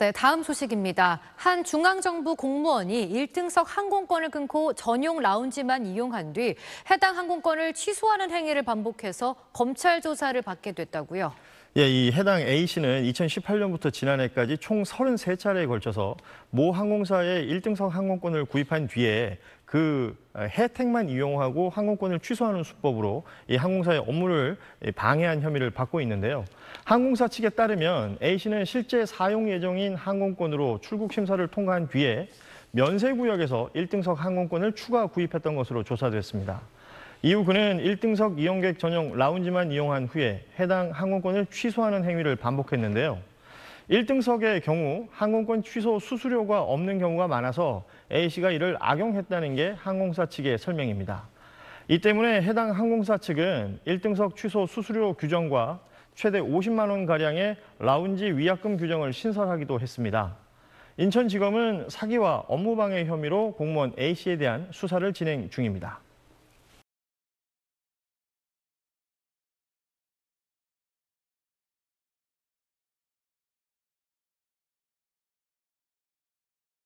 네, 다음 소식입니다. 한 중앙정부 공무원이 1등석 항공권을 끊고 전용 라운지만 이용한 뒤 해당 항공권을 취소하는 행위를 반복해서 검찰 조사를 받게 됐다고요. 예, 이 해당 A씨는 2018년부터 지난해까지 총 33차례에 걸쳐서 모 항공사의 1등석 항공권을 구입한 뒤에 그 혜택만 이용하고 항공권을 취소하는 수법으로 이 항공사의 업무를 방해한 혐의를 받고 있는데요. 항공사 측에 따르면 A씨는 실제 사용 예정인 항공권으로 출국 심사를 통과한 뒤에 면세구역에서 1등석 항공권을 추가 구입했던 것으로 조사됐습니다. 이후 그는 1등석 이용객 전용 라운지만 이용한 후에 해당 항공권을 취소하는 행위를 반복했는데요. 1등석의 경우 항공권 취소 수수료가 없는 경우가 많아서 A씨가 이를 악용했다는 게 항공사 측의 설명입니다. 이 때문에 해당 항공사 측은 1등석 취소 수수료 규정과 최대 50만 원 가량의 라운지 위약금 규정을 신설하기도 했습니다. 인천지검은 사기와 업무방해 혐의로 공무원 A씨에 대한 수사를 진행 중입니다.